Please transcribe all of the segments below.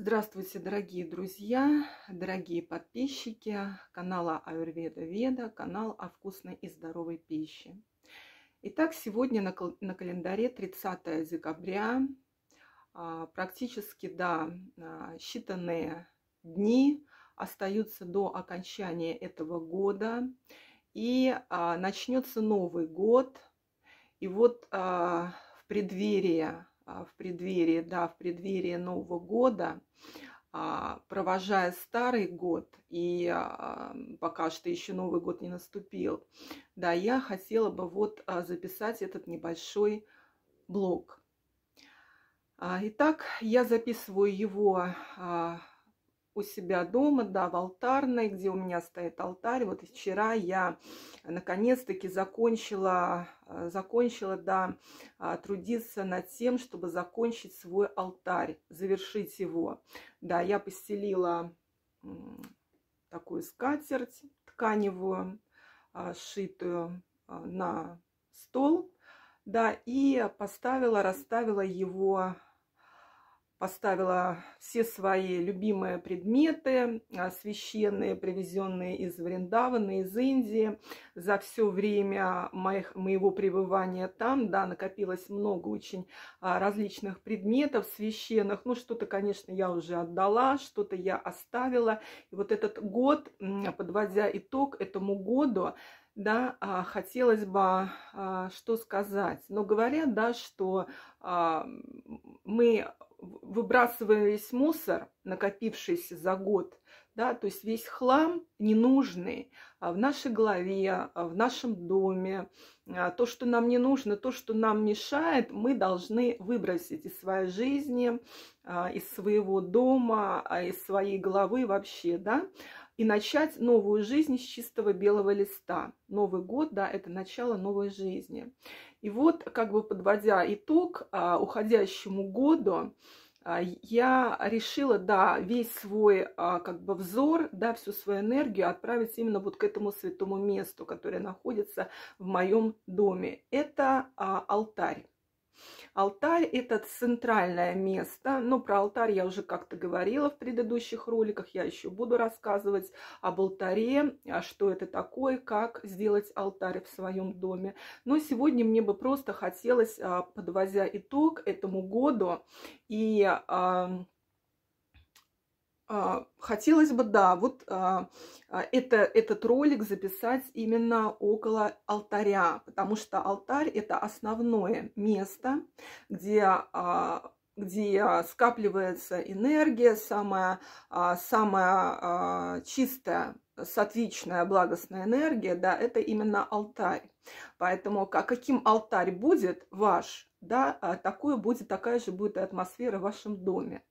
Здравствуйте, дорогие друзья, дорогие подписчики канала Аюрведа Веда, канал о вкусной и здоровой пище. Итак, сегодня на, на календаре 30 декабря, а, практически, да, а, считанные дни остаются до окончания этого года, и а, начнется Новый год. И вот в преддверии а, в преддверии, да, в преддверии Нового года, а, провожая старый год, и а, пока что еще Новый год не наступил, да, я хотела бы вот записать этот небольшой блог. Итак, я записываю его у себя дома, да, в алтарной, где у меня стоит алтарь. Вот вчера я э, наконец-таки закончила, э, закончила, да, а, трудиться над тем, чтобы закончить свой алтарь, завершить его. Да, я постелила такую скатерть тканевую, а, сшитую а, на стол, да, и поставила, расставила его поставила все свои любимые предметы, а, священные, привезенные из Вриндавана, из Индии. За все время моих, моего пребывания там, да, накопилось много очень а, различных предметов священных. Ну, что-то, конечно, я уже отдала, что-то я оставила. И вот этот год, подводя итог этому году, да, а, хотелось бы а, что сказать. Но говорят, да, что а, мы выбрасываем весь мусор, накопившийся за год, да, то есть весь хлам ненужный в нашей голове, в нашем доме, то, что нам не нужно, то, что нам мешает, мы должны выбросить из своей жизни, из своего дома, из своей головы вообще, да и начать новую жизнь с чистого белого листа. Новый год, да, это начало новой жизни. И вот, как бы подводя итог а, уходящему году, а, я решила, да, весь свой, а, как бы, взор, да, всю свою энергию отправить именно вот к этому святому месту, которое находится в моем доме. Это а, алтарь. Алтарь – это центральное место. Но ну, про алтарь я уже как-то говорила в предыдущих роликах. Я еще буду рассказывать об алтаре, а что это такое, как сделать алтарь в своем доме. Но сегодня мне бы просто хотелось, а, подводя итог этому году и а, а, хотелось бы, да, вот а, а, это, этот ролик записать именно около алтаря, потому что алтарь – это основное место, где где скапливается энергия, самая, самая чистая, сатвичная, благостная энергия, да, это именно алтарь. Поэтому каким алтарь будет ваш, да, такое будет, такая же будет и атмосфера в вашем доме.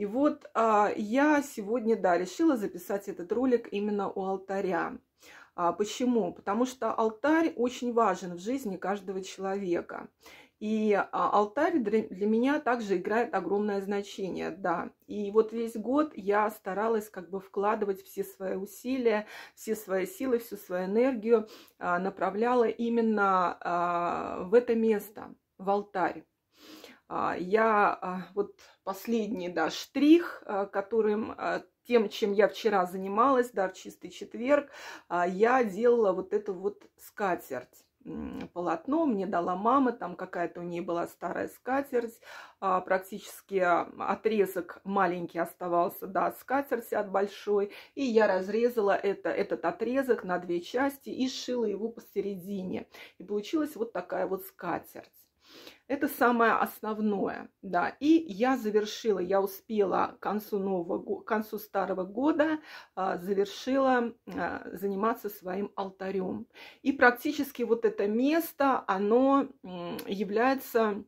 И вот а, я сегодня, да, решила записать этот ролик именно у алтаря. А, почему? Потому что алтарь очень важен в жизни каждого человека. И а, алтарь для, для меня также играет огромное значение, да. И вот весь год я старалась как бы вкладывать все свои усилия, все свои силы, всю свою энергию а, направляла именно а, в это место, в алтарь. А, я а, вот последний да, штрих, а, которым тем, чем я вчера занималась, да в чистый четверг, я делала вот эту вот скатерть полотно мне дала мама, там какая-то у нее была старая скатерть, практически отрезок маленький оставался, да, от скатерти от большой, и я разрезала это, этот отрезок на две части и сшила его посередине, и получилась вот такая вот скатерть. Это самое основное, да. И я завершила, я успела к концу, нового, к концу старого года а, завершила а, заниматься своим алтарем. И практически вот это место, оно является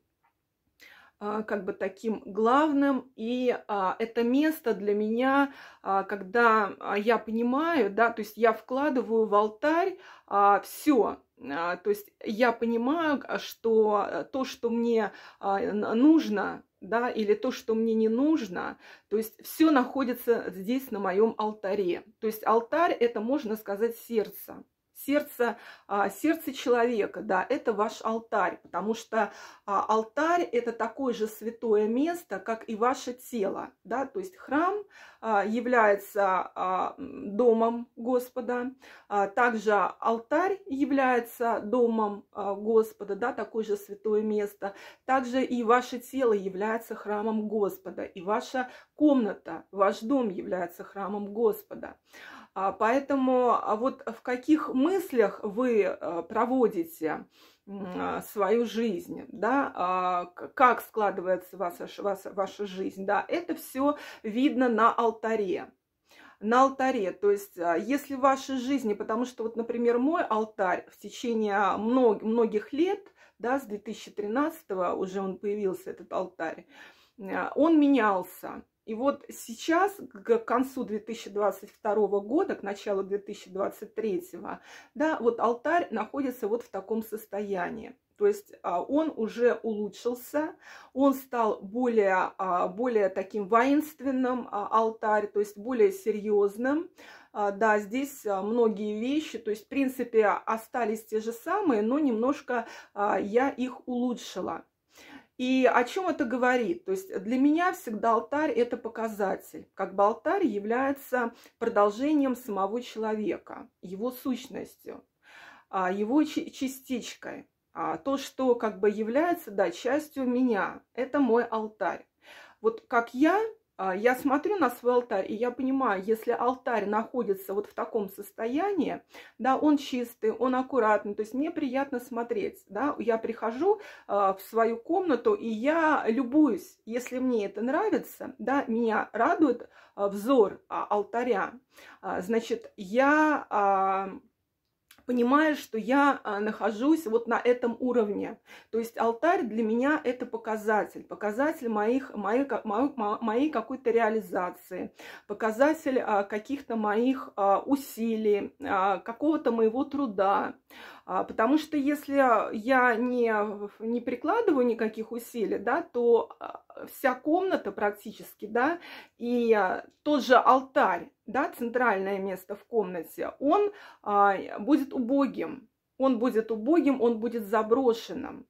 а, как бы таким главным. И а, это место для меня, а, когда а, я понимаю, да, то есть я вкладываю в алтарь а, все, а, то есть я понимаю, а, что э, то, что мне а, нужно, да, или то, что мне не нужно, то есть все находится здесь на моем алтаре. То есть алтарь это, можно сказать, сердце сердце, а, сердце человека, да, это ваш алтарь, потому что а, алтарь – это такое же святое место, как и ваше тело, да, то есть храм а, является домом Господа, также алтарь является домом Господа, да, такое же святое место, также и ваше тело является храмом Господа, и ваша комната, ваш дом является храмом Господа. А, поэтому а вот в каких мыслях вы э, проводите а, свою жизнь, да, как складывается ваша, ваша, ваша жизнь, да, это все видно на алтаре на алтаре. То есть, если в вашей жизни, потому что вот, например, мой алтарь в течение мног, многих лет, да, с 2013 уже он появился, этот алтарь, э, он менялся. И вот сейчас, к концу 2022 года, к началу 2023, да, вот алтарь находится вот в таком состоянии. То есть а, он уже улучшился, он стал более, а, более таким воинственным а, алтарь, то есть более серьезным. Да, здесь многие вещи, то есть в принципе остались те же самые, но немножко я их улучшила. И о чем это говорит? То есть для меня всегда алтарь – это показатель. Как бы алтарь является продолжением самого человека, его сущностью, а, его частичкой. А то, что как бы является да, частью меня, это мой алтарь. Вот как я а, я смотрю на свой алтарь, и я понимаю, если алтарь находится вот в таком состоянии, да, он чистый, он аккуратный, то есть мне приятно смотреть, да, я прихожу а, в свою комнату, и я любуюсь, если мне это нравится, да, меня радует а, взор алтаря. Значит, я понимая, что я а, нахожусь вот на этом уровне. То есть алтарь для меня это показатель, показатель моих, моих моей какой-то реализации, показатель а, каких-то моих а, усилий, какого-то моего труда. Потому что если я не, не прикладываю никаких усилий, да, то Э, вся комната практически, да, и э, тот же алтарь, да, центральное место в комнате, он а, будет убогим, он будет убогим, он будет заброшенным.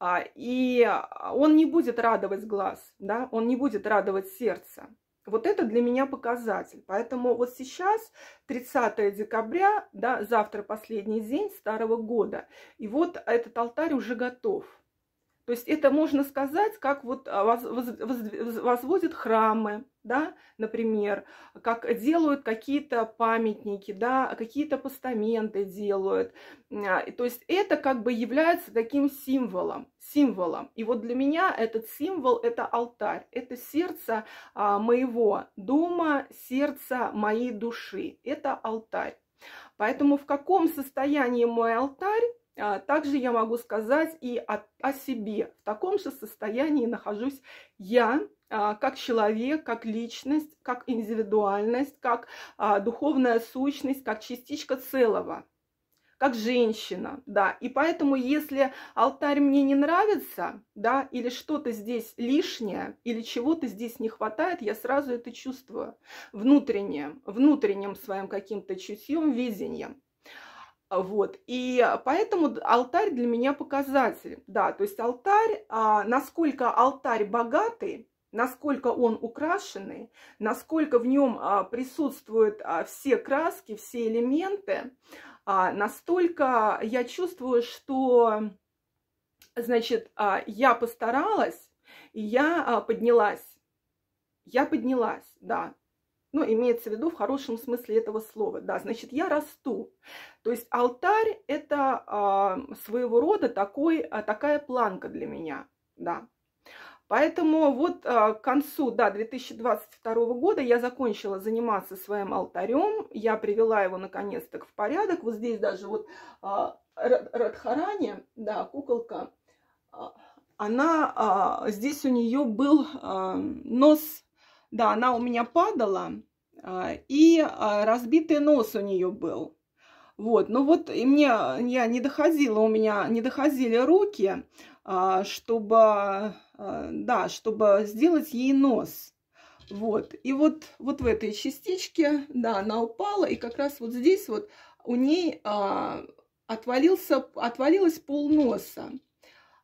А, и а, он не будет радовать глаз, да, он не будет радовать сердце. Вот это для меня показатель. Поэтому вот сейчас, 30 декабря, да, завтра последний день старого года, и вот этот алтарь уже готов – то есть это можно сказать, как вот а, возводят храмы, да, например, как делают какие-то памятники, да, какие-то постаменты делают. А, то есть это как бы является таким символом, символом. И вот для меня этот символ – это алтарь, это сердце а, моего дома, сердце моей души, это алтарь. Поэтому в каком состоянии мой алтарь, а, также я могу сказать и о, о себе. В таком же состоянии нахожусь я а, как человек, как личность, как индивидуальность, как а, духовная сущность, как частичка целого как женщина, да. И поэтому, если алтарь мне не нравится, да, или что-то здесь лишнее, или чего-то здесь не хватает, я сразу это чувствую внутренним, внутренним своим каким-то чутьем, видением. А, вот. И а, поэтому алтарь для меня показатель. Да, то есть алтарь, а, насколько алтарь богатый, насколько он украшенный, насколько в нем присутствуют все краски, все элементы, настолько я чувствую, что, значит, я постаралась, и я поднялась. Я поднялась, да, ну, имеется в виду в хорошем смысле этого слова, да, значит, я расту, то есть алтарь – это а, своего рода такой, а, такая планка для меня, да. Поэтому вот а, к концу да, 2022 года я закончила заниматься своим алтарем. Я привела его наконец-то в порядок. Вот здесь даже вот Радхарани, да, куколка, она, здесь у нее был нос, да, она у меня падала, и разбитый нос у нее был. Вот, ну вот, и мне, а, я не доходила, у меня не доходили руки, а, чтобы, а, да, чтобы сделать ей нос. Вот, и вот, вот в этой частичке, да, она упала, и как раз вот здесь вот у ней отвалился, отвалилась пол носа.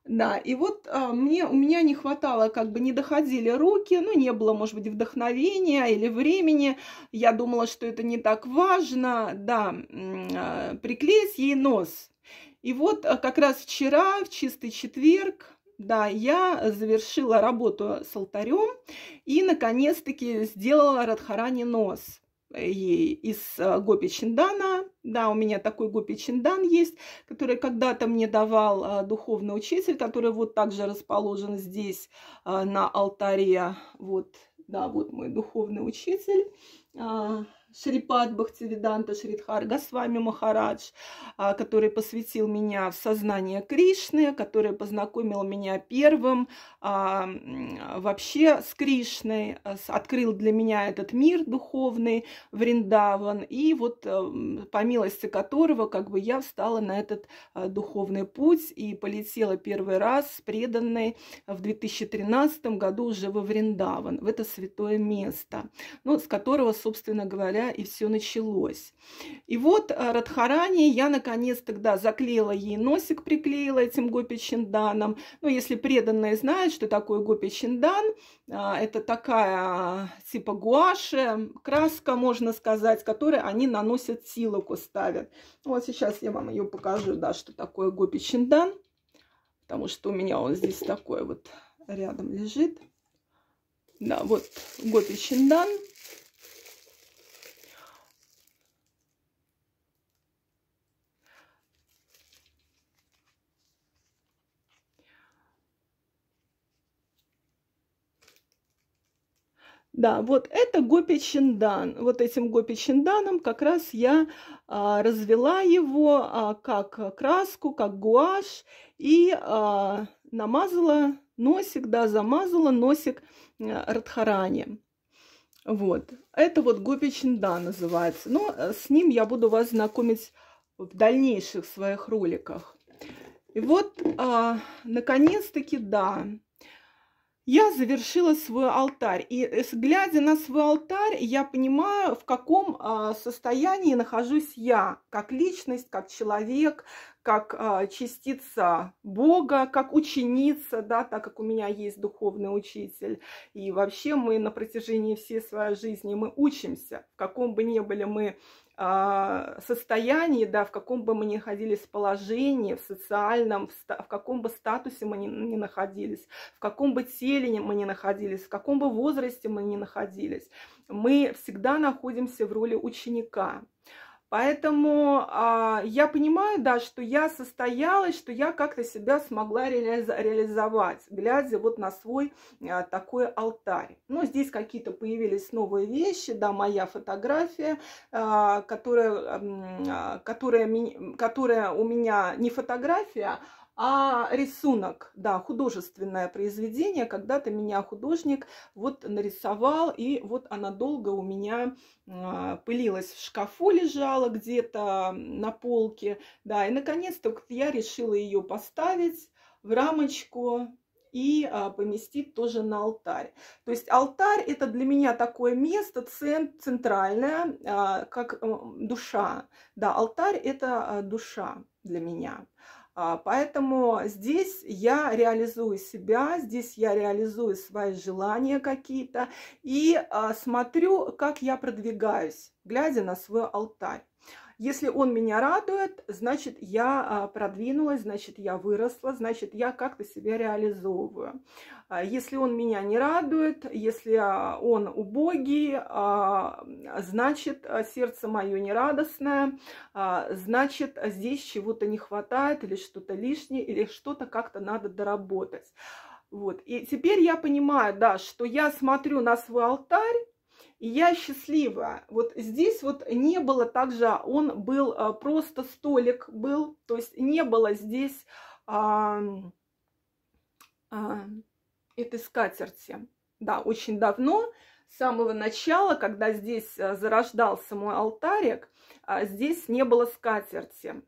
Да, и вот а, мне, у меня не хватало, как бы не доходили руки, ну, не было, может быть, вдохновения или времени. Я думала, что это не так важно, да, а, приклеить ей нос. И вот а, как раз вчера, в чистый четверг, да, я завершила работу с алтарем и, наконец-таки, сделала Радхарани нос ей из э, гопи чиндана. Да, у меня такой гопи чиндан есть, который когда-то мне давал э, духовный учитель, который вот также расположен здесь э, на алтаре. Вот, да, вот мой духовный учитель. А, Шрипат Бхактивиданта Шридхар Госвами Махарадж, а, который посвятил меня в сознание Кришны, который познакомил меня первым а, вообще с Кришной, открыл для меня этот мир духовный, Вриндаван, и вот э, по милости которого как бы я встала на этот духовный путь и полетела первый раз преданной в 2013 году уже во Вриндаван, в это святое место, ну, с которого, собственно говоря, и все началось. И вот э, Радхарани я, наконец, тогда заклеила ей носик, приклеила этим гопи чинданом. Ну, если преданные знают, что такое гопи чиндан, э, это такая э, типа гуаши, краска, можно сказать, которой они наносят силоку, ставят. Вот сейчас я вам ее покажу, да, что такое гопи чиндан, потому что у меня он здесь такой вот рядом лежит. Да, вот гопи чиндан – Да, вот это гопи чиндан. Вот этим гопи чинданом как раз я а, развела его а, как краску, как гуашь и а, намазала носик, да, замазала носик а, радхарани. Вот. Это вот гопи чиндан называется. Но э, с ним я буду вас знакомить в дальнейших своих роликах. И вот, а, наконец-таки, да, я завершила свой алтарь. И э, глядя на свой алтарь, я понимаю, в каком а, состоянии нахожусь я, как личность, как человек, как а, частица Бога, как ученица, да, так как у меня есть духовный учитель. И вообще мы на протяжении всей своей жизни мы учимся, в каком бы ни были мы а, состоянии, да, в каком бы мы ни находились положении, в социальном, в, ста- в каком бы статусе мы ни, ни находились, в каком бы теле мы ни находились, в каком бы возрасте мы ни находились, мы всегда находимся в роли ученика. Поэтому а, я понимаю, да, что я состоялась, что я как-то себя смогла реализовать, глядя вот на свой а, такой алтарь. Но ну, здесь какие-то появились новые вещи, да, моя фотография, а, которая, а, которая, которая у меня не фотография, а рисунок, да, художественное произведение. Когда-то меня художник вот нарисовал, и вот она долго у меня а, пылилась в шкафу, лежала где-то на полке, да, и наконец-то я решила ее поставить в рамочку, и а, поместить тоже на алтарь. То есть алтарь это для меня такое место цент, центральное, а, как а, душа. Да, алтарь это а, душа для меня. А, поэтому здесь я реализую себя, здесь я реализую свои желания какие-то и а, смотрю, как я продвигаюсь, глядя на свой алтарь. Если он меня радует, значит, я а, продвинулась, значит, я выросла, значит, я как-то себя реализовываю. А, если он меня не радует, если а, он убогий, значит, сердце мое нерадостное, значит, здесь чего-то не хватает или что-то лишнее, или что-то как-то надо доработать. Вот. И теперь я понимаю, да, что я смотрю на свой алтарь, и я счастлива. Вот здесь вот не было также, он был э, просто столик был, то есть не было здесь а, а, этой скатерти. Да, очень давно, с самого начала, когда здесь э, зарождался мой алтарик, а, здесь не было скатерти.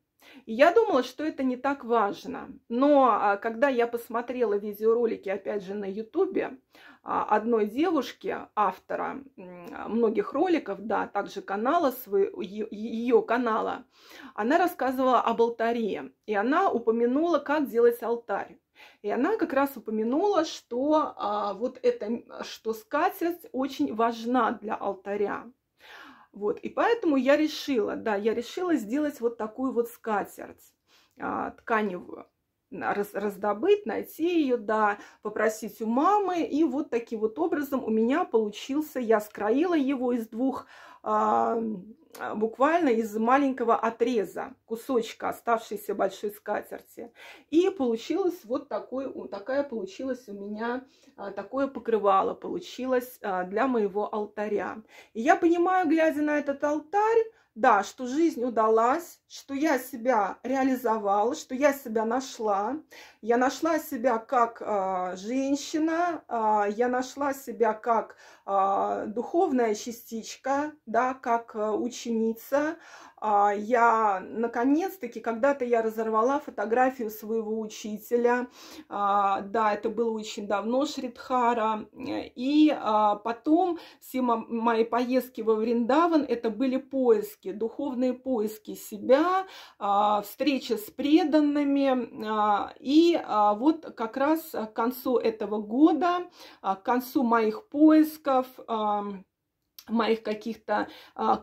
я думала, что это не так важно. Но а, когда я посмотрела видеоролики, опять же, на Ютубе, а, одной девушки, автора а, многих роликов, да, также канала, свой, ее канала, она рассказывала об алтаре, и она упомянула, как делать алтарь. И она как раз упомянула, что а, вот это, что скатерть очень важна для алтаря. Вот, и поэтому я решила, да, я решила сделать вот такую вот скатерть а, тканевую раздобыть, найти ее, да, попросить у мамы. И вот таким вот образом у меня получился, я скроила его из двух, а, а буквально из маленького отреза, кусочка оставшейся большой скатерти. И получилось вот такой, такая получилась у меня, а, такое покрывало получилось а, для моего алтаря. И я понимаю, глядя на этот алтарь, да, что жизнь удалась, что я себя реализовала, что я себя нашла, я нашла себя как а, женщина, а, я нашла себя как а, духовная частичка, да, как э, ученица. А, я, наконец-таки, когда-то я разорвала фотографию своего учителя. А, да, это было очень давно, Шридхара. И а, потом все мои поездки во Вриндаван, это были поиски, духовные поиски себя, а, встреча с преданными а, и а, вот как раз а, к концу этого года, а, к концу моих поисков, моих каких-то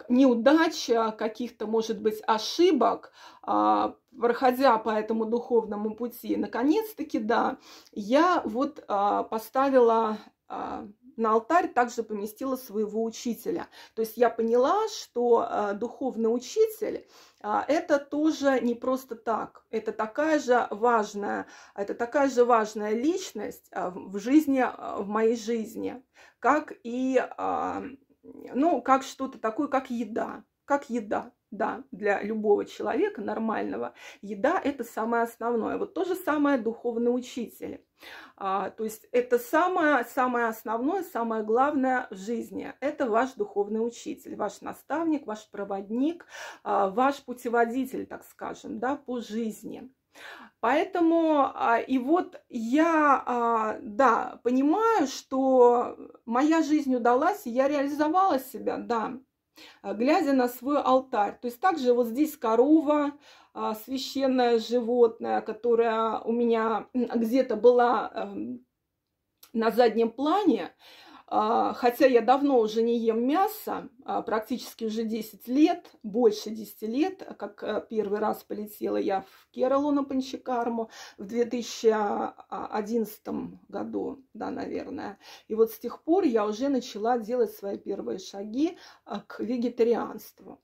неудач, каких-то, может быть, ошибок, проходя по этому духовному пути, наконец-таки, да, я вот поставила на алтарь также поместила своего учителя. То есть я поняла, что э, духовный учитель э, это тоже не просто так. Это такая же важная, это такая же важная личность э, в жизни, в моей жизни, как и, ну, как что-то такое, как еда, как еда. Да, для любого человека нормального еда – это самое основное. Вот то же самое духовные учители. А, то есть это самое, самое основное, самое главное в жизни. Это ваш духовный учитель, ваш наставник, ваш проводник, а, ваш путеводитель, так скажем, да, по жизни. Поэтому, а, и вот я, а, да, понимаю, что моя жизнь удалась, я реализовала себя, да, Э, глядя на свой алтарь. То есть также вот здесь корова, э, священное животное, которое у меня где-то была эм, на заднем плане, а, хотя я давно уже не ем мясо, а, практически уже 10 лет, больше 10 лет, как э, первый раз полетела я в Кералу на Панчикарму в 2011 году, да, наверное. И вот с тех пор я уже начала делать свои первые шаги а, к вегетарианству.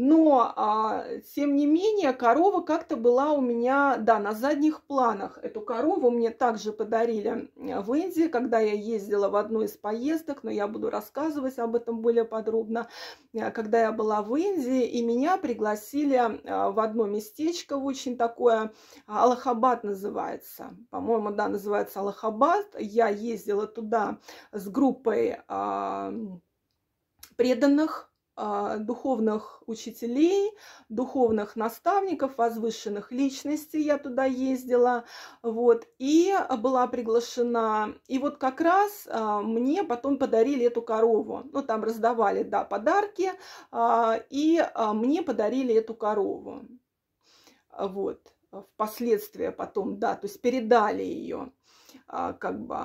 Но, а, тем не менее, корова как-то была у меня, да, на задних планах. Эту корову мне также подарили э, в Индии, когда я ездила в одну из поездок, но я буду рассказывать об этом более подробно. Э, когда я была в Индии, и меня пригласили э, в одно местечко, очень такое, Аллахабад называется. По-моему, да, называется Аллахабад. Я ездила туда с группой а, преданных, а, духовных учителей, духовных наставников, возвышенных личностей. Я туда ездила, вот, и была приглашена. И вот как раз а, мне потом подарили эту корову. Ну, там раздавали, да, подарки, а, и мне подарили эту корову. Вот, впоследствии потом, да, то есть передали ее как бы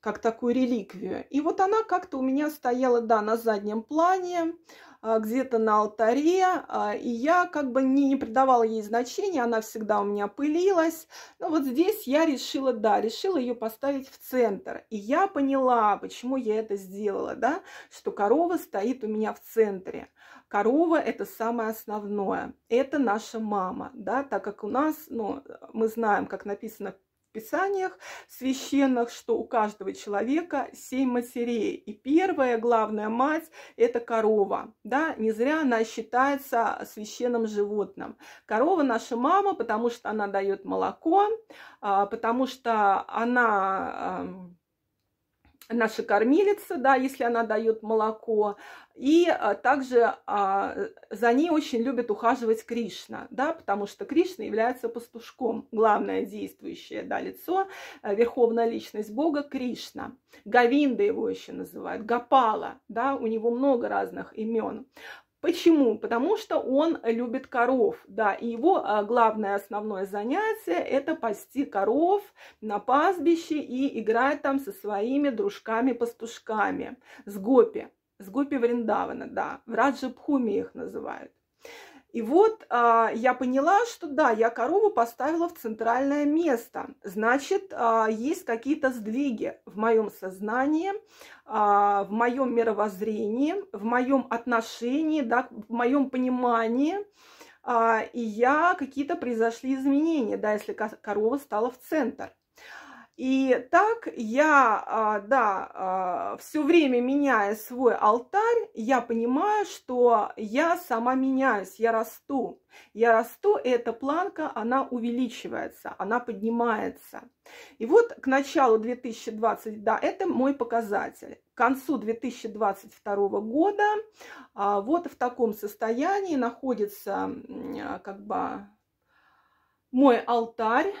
как такую реликвию. И вот она как-то у меня стояла, да, на заднем плане, а, где-то на алтаре, а, и я как бы не, не придавала ей значения, она всегда у меня пылилась. Но вот здесь я решила, да, решила ее поставить в центр. И я поняла, почему я это сделала, да, что корова стоит у меня в центре. Корова – это самое основное, это наша мама, да, так как у нас, ну, мы знаем, как написано писаниях священных, что у каждого человека семь матерей. И первая главная мать – это корова. Да? Не зря она считается священным животным. Корова – наша мама, потому что она дает молоко, а, потому что она наша кормилица, да, если она дает молоко. И а, также а, за ней очень любит ухаживать Кришна, да, потому что Кришна является пастушком, главное действующее да, лицо, э, верховная личность Бога Кришна. Гавинда его еще называют, Гапала, да, у него много разных имен. Почему? Потому что он любит коров, да, и его а, главное основное занятие – это пасти коров на пастбище и играть там со своими дружками-пастушками, с гопи, с гопи Вриндавана, да, в Раджабхуме их называют. И вот а, я поняла, что да, я корову поставила в центральное место. Значит, а, есть какие-то сдвиги в моем сознании, а, в моем мировоззрении, в моем отношении, да, в моем понимании. А, и я какие-то произошли изменения, да, если корова стала в центр. И так я, а, да, а, все время меняя свой алтарь, я понимаю, что я сама меняюсь, я расту. Я расту, и эта планка, она увеличивается, она поднимается. И вот к началу 2020, да, это мой показатель. К концу 2022 года а, вот в таком состоянии находится как бы мой алтарь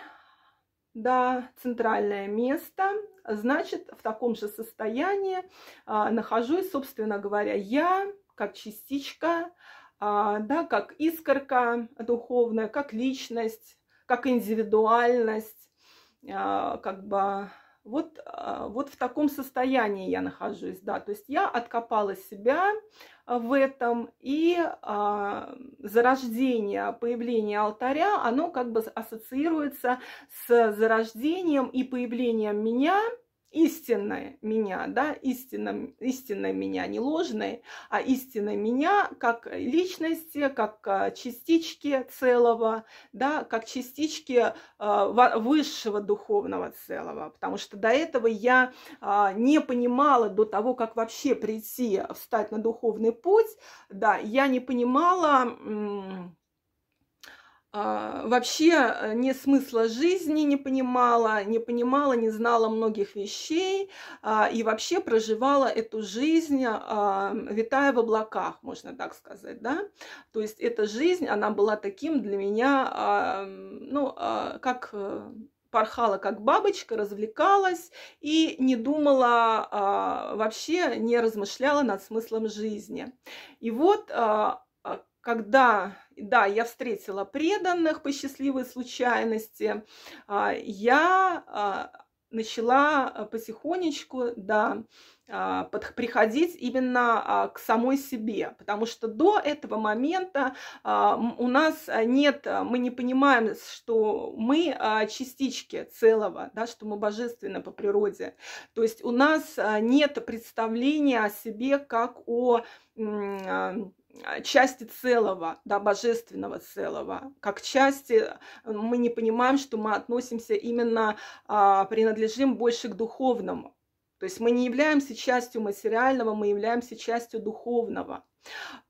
да, центральное место, значит, в таком же состоянии а, нахожусь, собственно говоря, я как частичка, а, да, как искорка духовная, как личность, как индивидуальность, а, как бы вот, а, вот в таком состоянии я нахожусь, да, то есть я откопала себя в этом, и а, зарождение, появление алтаря, оно как бы ассоциируется с зарождением и появлением меня – истинное меня, да, истинное, истинное меня, не ложное, а истинное меня как личности, как а, частички целого, да, как частички а, высшего духовного целого, потому что до этого я а, не понимала, до того, как вообще прийти, встать на духовный путь, да, я не понимала а, вообще э, не смысла жизни не понимала, не понимала, не знала многих вещей а, и вообще проживала эту жизнь, а, витая в облаках, можно так сказать, да. То есть эта жизнь, она была таким для меня, ну, как э, порхала как бабочка, развлекалась и не думала вообще, не размышляла над смыслом жизни. И вот когда, да, я встретила преданных по счастливой случайности, а, я а, начала потихонечку, да, а, под, приходить именно к самой себе, потому что до этого момента у нас нет, мы не понимаем, что мы частички целого, да, что мы божественны по природе. То есть у нас нет представления о себе как о Э, части целого, да, божественного целого. Как части э, мы не понимаем, что мы относимся именно, а, принадлежим больше к духовному. То есть мы не являемся частью материального, мы являемся частью духовного.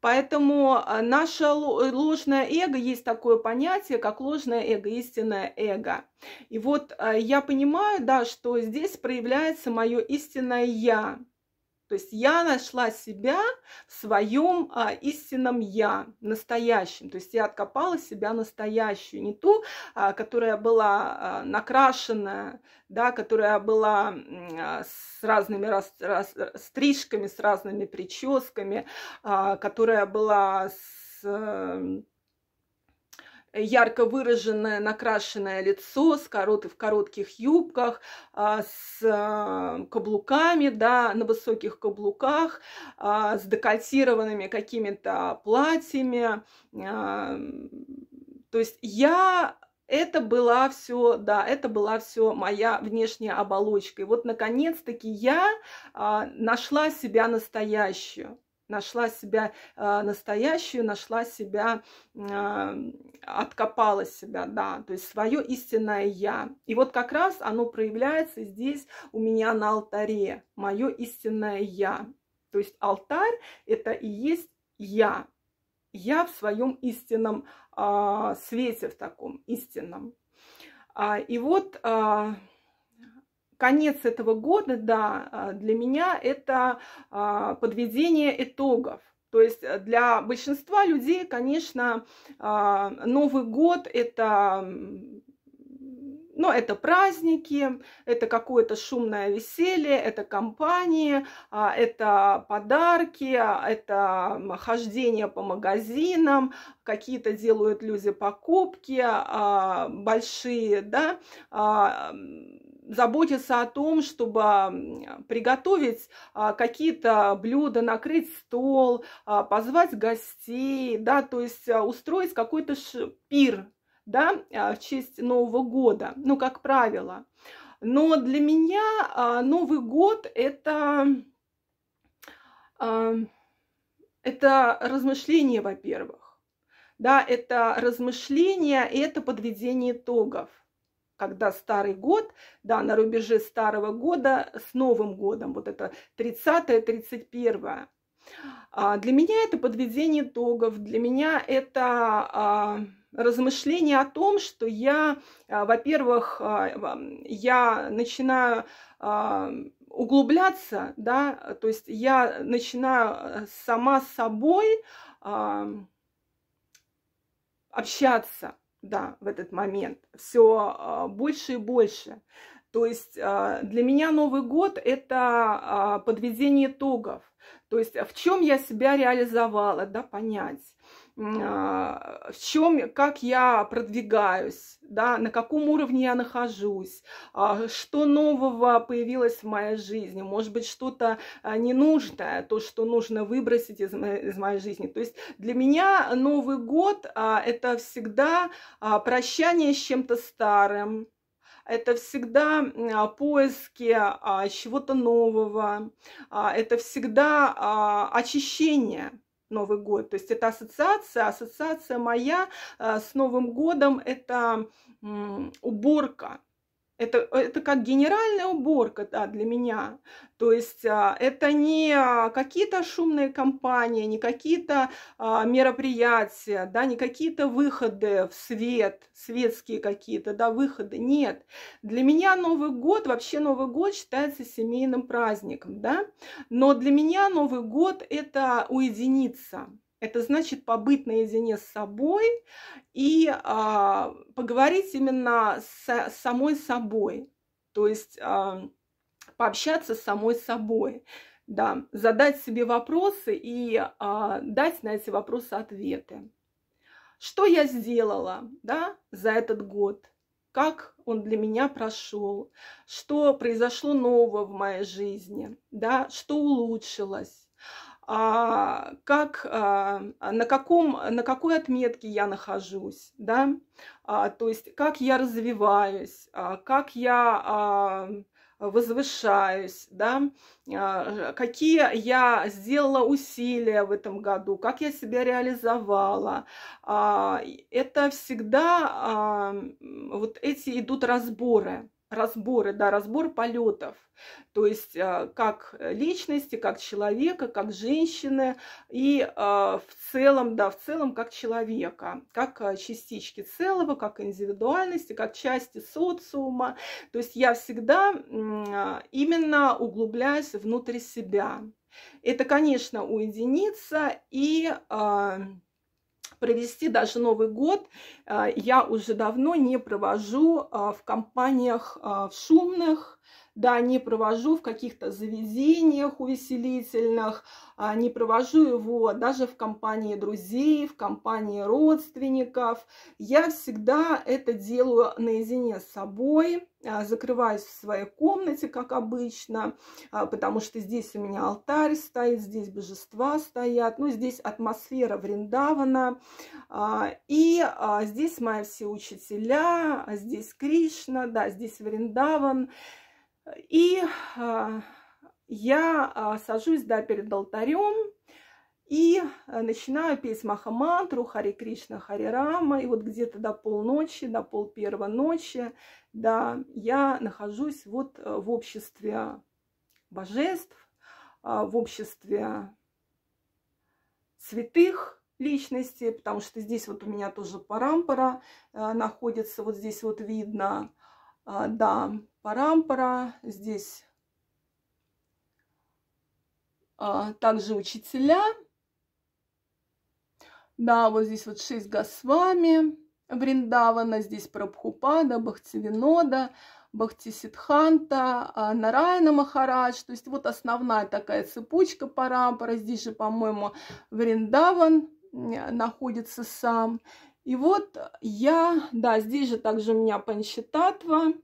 Поэтому э, наше ложное эго, есть такое понятие, как ложное эго, истинное эго. И вот я понимаю, да, что здесь проявляется мое истинное я, то есть я нашла себя в своем а, истинном я, настоящем. То есть я откопала себя настоящую, не ту, а, которая была а, накрашенная, да, которая была а, с разными рас, рас, стрижками, с разными прическами, а, которая была с эм, ярко выраженное накрашенное лицо с корот, в коротких юбках, а, с а, каблуками, да, на высоких каблуках, а, с декольтированными какими-то платьями. То есть я это была все, да, это была все моя внешняя оболочка. И вот, наконец-таки, я а, нашла себя настоящую нашла себя а, настоящую, нашла себя, откопала себя, да, то есть свое истинное я. И вот как раз оно проявляется здесь у меня на алтаре, мое истинное я. То есть алтарь это и есть я. Я в своем истинном э, свете, в таком истинном. А, и вот... Э, конец этого года, да, а, для меня это а, подведение итогов. То есть э, для большинства людей, конечно, а, Новый год это но ну, это праздники, это какое-то шумное веселье, это компании, это подарки, это хождение по магазинам, какие-то делают люди покупки большие, да, заботиться о том, чтобы приготовить а, какие-то блюда, накрыть стол, а, позвать гостей, да, то есть а, устроить какой-то пир, да, в честь Нового года, ну, как правило. Но для меня Новый год – это, это размышление, во-первых. Да, это размышление, это подведение итогов когда старый год, да, на рубеже старого года с Новым годом, вот это 30-е, 31-е. А, для меня это подведение итогов, для меня это а, размышление о том, что я, а, во-первых, я начинаю углубляться, да, то есть я начинаю э, сама с собой общаться, да, в этот момент, все а, больше и больше. То есть а, для меня Новый год – это а, подведение итогов. То есть в чем я себя реализовала, да, понять. А, в чем, как я продвигаюсь, да, на каком уровне я нахожусь, а, что нового появилось в моей жизни, может быть, что-то а, ненужное, то, что нужно выбросить из моей, из моей жизни. То есть для меня Новый год – это всегда прощание с чем-то старым, это всегда поиски чего-то нового, это всегда очищение – Новый год. То есть это ассоциация, ассоциация моя э, с Новым годом, это уборка, это, это как генеральная уборка да, для меня. То есть а, это не а, какие-то шумные кампании, не какие-то а, мероприятия, да, не какие-то выходы в свет, светские какие-то да, выходы. Нет. Для меня Новый год, вообще Новый год считается семейным праздником. Да? Но для меня Новый год – это уединиться это значит побыть наедине с собой и а, поговорить именно с, самой собой, то есть а, пообщаться с самой собой, да, задать себе вопросы и а, дать на эти вопросы ответы. Что я сделала, да, за этот год? Как он для меня прошел? Что произошло нового в моей жизни, да? Что улучшилось? а, как, а, на, каком, на какой отметке я нахожусь, да, а, то есть как я развиваюсь, а, как я возвышаюсь, да, какие я сделала усилия в этом году, как я себя реализовала. это всегда вот эти идут разборы разборы, да, разбор полетов. То есть а, как личности, как человека, как женщины и а, в целом, да, в целом как человека, как а, частички целого, как индивидуальности, как части социума. То есть я всегда именно углубляюсь внутрь себя. Это, конечно, уединиться и провести даже Новый год э, я уже давно не провожу э, в компаниях э, в шумных, да, не провожу в каких-то заведениях увеселительных, а, не провожу его даже в компании друзей, в компании родственников. Я всегда это делаю наедине с собой, а, закрываюсь в своей комнате, как обычно, а, потому что здесь у меня алтарь стоит, здесь божества стоят, ну, здесь атмосфера Вриндавана, и здесь мои все учителя, здесь Кришна, да, здесь Вриндаван, и а, я а, сажусь, да, перед алтарем и а, начинаю петь Махамантру, Хари Кришна, Хари Рама. И вот где-то до полночи, до пол первой ночи, да, я нахожусь вот э, в обществе божеств, в обществе святых личностей, потому что здесь вот у меня тоже парампора э, находится, вот здесь вот видно, да, парампора. Здесь а, также учителя. Да, вот здесь вот шесть госвами Вриндавана, здесь Прабхупада, Бхактивинода, Бхактисидханта, а, Нараяна Махарадж. То есть вот основная такая цепочка парампора. Здесь же, по-моему, Вриндаван находится сам. И вот я, да, здесь же также у меня Панчитатва.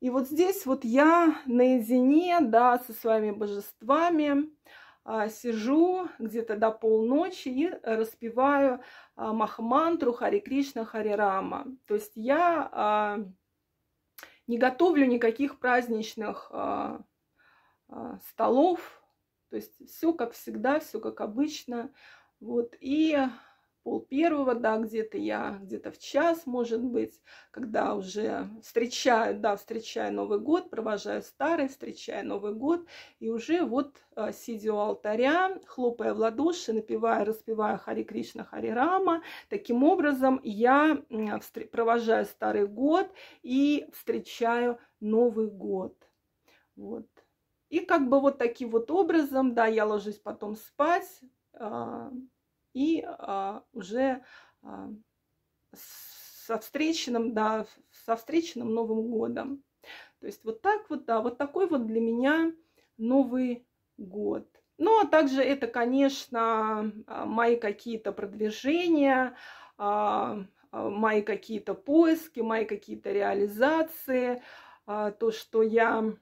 И вот здесь вот я наедине, да, со своими божествами а, сижу где-то до полночи и распеваю а, Махамантру Хари Кришна Хари Рама. То есть я а, не готовлю никаких праздничных а, а, столов, то есть все как всегда, все как обычно. Вот, и пол первого, да, где-то я, где-то в час, может быть, когда уже встречаю, да, встречаю Новый год, провожаю старый, встречаю Новый год, и уже вот э, сидя у алтаря, хлопая в ладоши, напевая, распевая Хари Кришна, Хари Рама. Таким образом, я провожаю старый год и встречаю Новый год. Вот. И как бы вот таким вот образом, да, я ложусь потом спать, а, и а, уже а, со встреченным да, со встреченным Новым годом. То есть вот так вот, да, вот такой вот для меня Новый год. Ну, а также это, конечно, а, мои какие-то продвижения, а, а, мои какие-то поиски, мои какие-то реализации, то, что я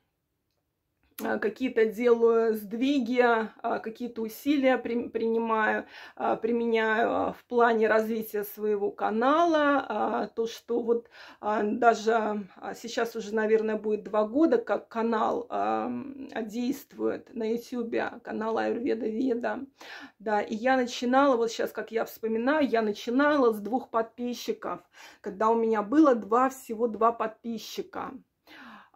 а, какие-то делаю сдвиги, а, какие-то усилия при, принимаю, а, применяю в плане развития своего канала. То, что вот даже сейчас уже, наверное, будет два года, как канал действует на YouTube, канал Аюрведа Веда. Да, и я начинала, вот сейчас, как я вспоминаю, я начинала с двух подписчиков, когда у меня было два, всего два подписчика.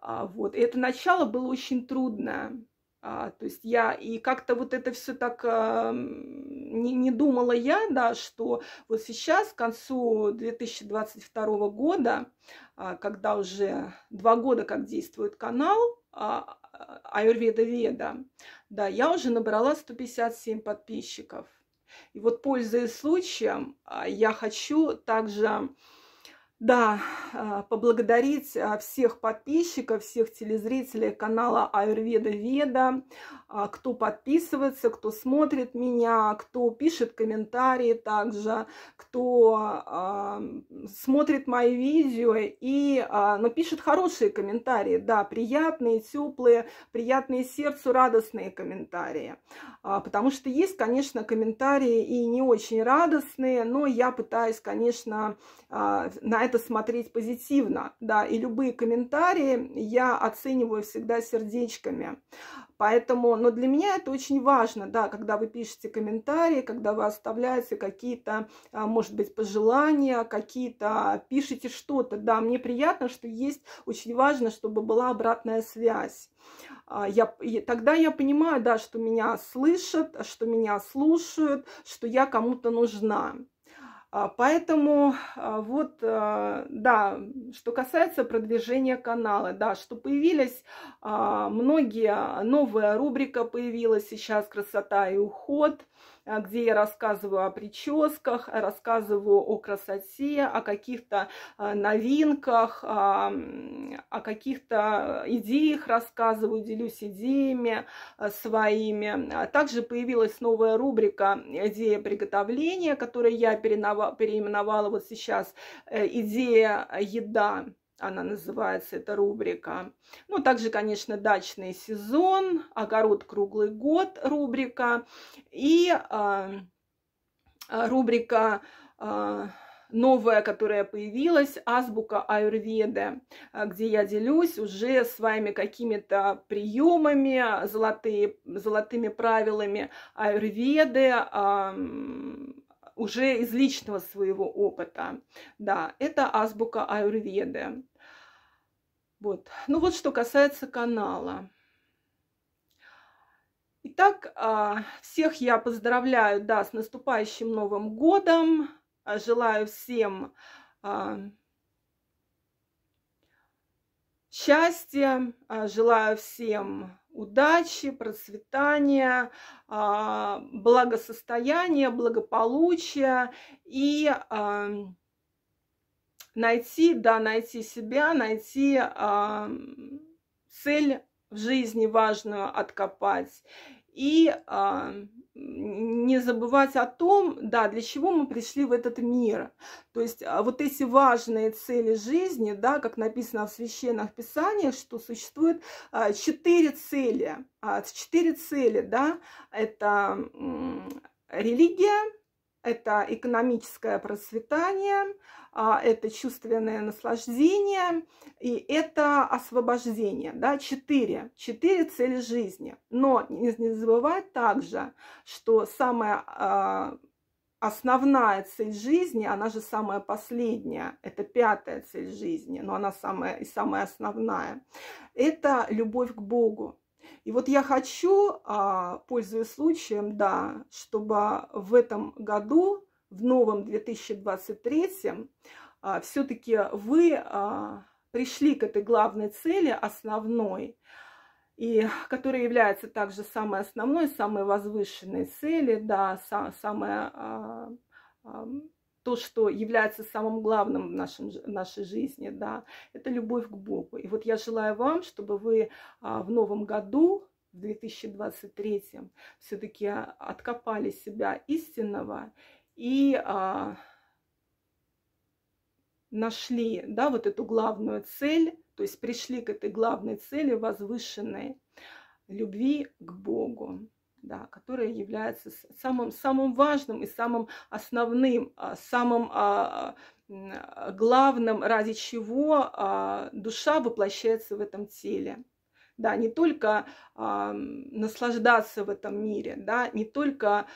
А, вот. И это начало было очень трудное. А, то есть я и как-то вот это все так а, не, не думала я, да, что вот сейчас, к концу 2022 года, а, когда уже два года как действует канал а, а Аюрведа Веда, да, я уже набрала 157 подписчиков. И вот, пользуясь случаем, а, я хочу также да, а, поблагодарить а, всех подписчиков, всех телезрителей канала Аюрведа Веда, а, кто подписывается, кто смотрит меня, кто пишет комментарии также, кто смотрит мои видео и напишет хорошие комментарии, да, приятные, теплые, приятные сердцу, радостные комментарии. Потому что есть, конечно, комментарии и не очень радостные, но я пытаюсь, конечно, на это это смотреть позитивно, да, и любые комментарии я оцениваю всегда сердечками. Поэтому, но для меня это очень важно, да, когда вы пишете комментарии, когда вы оставляете какие-то, а, может быть, пожелания, какие-то, а, пишите что-то, да, мне приятно, что есть, очень важно, чтобы была обратная связь. А, я, тогда я понимаю, да, что меня слышат, что меня слушают, что я кому-то нужна. А, поэтому а, вот, а, да, что касается продвижения канала, да, что появились многие, новая рубрика появилась сейчас «Красота и уход», Э, где я рассказываю о прическах, рассказываю о красоте, о каких-то э, новинках, а, о каких-то идеях рассказываю, делюсь идеями э, своими. А также появилась новая рубрика «Идея приготовления», которую я переименовала вот сейчас «Идея еда» она называется, эта рубрика. Ну, также, конечно, дачный сезон, огород круглый год рубрика и э, рубрика э, новая, которая появилась, азбука Аюрведы, где я делюсь уже своими какими-то приемами, золотые, золотыми правилами Аюрведы, э, уже из личного своего опыта. Да, это азбука Аюрведы. Вот. Ну вот что касается канала. Итак, а, всех я поздравляю, да, с наступающим Новым Годом. А, желаю всем а, счастья, желаю всем удачи, процветания, благосостояния, благополучия и найти, да, найти себя, найти а, цель в жизни важную откопать. И а, не забывать о том, да, для чего мы пришли в этот мир. То есть а, вот эти важные цели жизни, да, как написано в священных писаниях, что существует а, четыре цели. А, четыре цели, да, это религия, это экономическое процветание, а, это чувственное наслаждение и это освобождение. Да? Четыре, четыре цели жизни. Но не, не забывать также, что самая а, основная цель жизни, она же самая последняя, это пятая цель жизни, но она самая и самая основная, это любовь к Богу. И вот я хочу, а, пользуясь случаем, да, чтобы в этом году, в новом 2023, а, все-таки вы а, пришли к этой главной цели, основной, и которая является также самой основной, самой возвышенной цели, да, самая то, что является самым главным в, нашем, в нашей жизни, да, это любовь к Богу. И вот я желаю вам, чтобы вы а, в новом году, в 2023, все-таки а, откопали себя истинного и а, нашли, да, вот эту главную цель, то есть пришли к этой главной цели возвышенной любви к Богу да, которое является самым, самым важным и самым основным, а, самым а, а, главным, ради чего душа воплощается в этом теле. Да, не только наслаждаться в этом мире, да, не только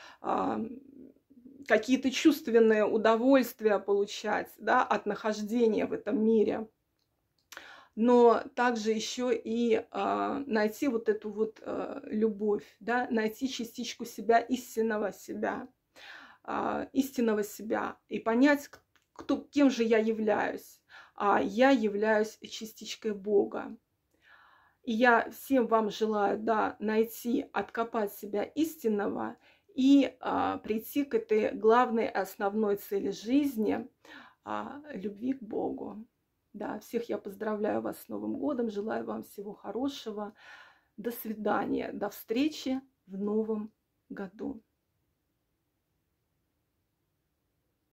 какие-то чувственные удовольствия получать да, от нахождения в этом мире, но также еще и э, найти вот эту вот э, любовь, да, найти частичку себя, истинного себя, э, истинного себя и понять, кто, кем же я являюсь. А я являюсь частичкой Бога. И я всем вам желаю, да, найти, откопать себя истинного и а, прийти к этой главной основной цели жизни а, любви к Богу. Да, всех я поздравляю вас с Новым годом, желаю вам всего хорошего. До свидания, до встречи в новом году.